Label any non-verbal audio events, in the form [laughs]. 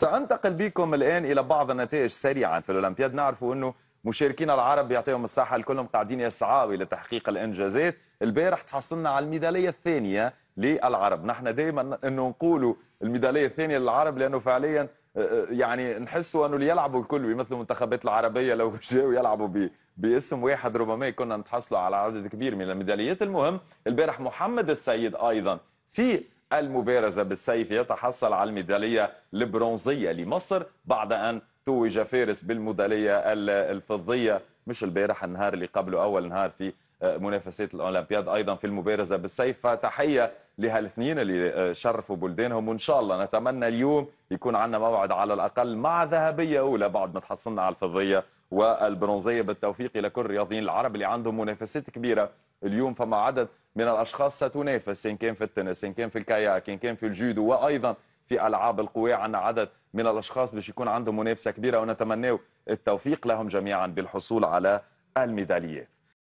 سأنتقل بكم الآن إلى بعض النتائج سريعا في الأولمبياد نعرف أنه مشاركين العرب يعطيهم الساحة الكلهم قاعدين يسعاوا لتحقيق الإنجازات البارح تحصلنا على الميدالية الثانية للعرب نحن دائما أنه نقولوا الميدالية الثانية للعرب لأنه فعليا آه، آه، يعني نحسوا أنه اللي يلعبوا الكل مثل المنتخبات العربية لو [laughs] جاءوا يلعبوا باسم واحد ربما كنا نتحصلوا على عدد كبير من الميداليات المهم البارح محمد السيد أيضا في المبارزة بالسيف يتحصل على الميدالية البرونزية لمصر بعد أن توج فارس بالميدالية الفضية مش البارح النهار اللي قبله أول نهار في آه، منافسات الأولمبياد أيضا في المبارزة بالسيف فتحية لهالاثنين اللي آه، شرفوا بلدانهم وإن شاء الله نتمنى اليوم يكون عندنا موعد على الأقل مع ذهبية أولى بعد ما تحصلنا على الفضية والبرونزية بالتوفيق لكل الرياضيين العرب اللي عندهم منافسات كبيرة اليوم فما عدد من الاشخاص ستنافس ان كان في التنس ان كان في الكاياك ان كان في الجودو وايضا في العاب القوى عندنا عدد من الاشخاص باش يكون عندهم منافسه كبيره ونتمناو التوفيق لهم جميعا بالحصول على الميداليات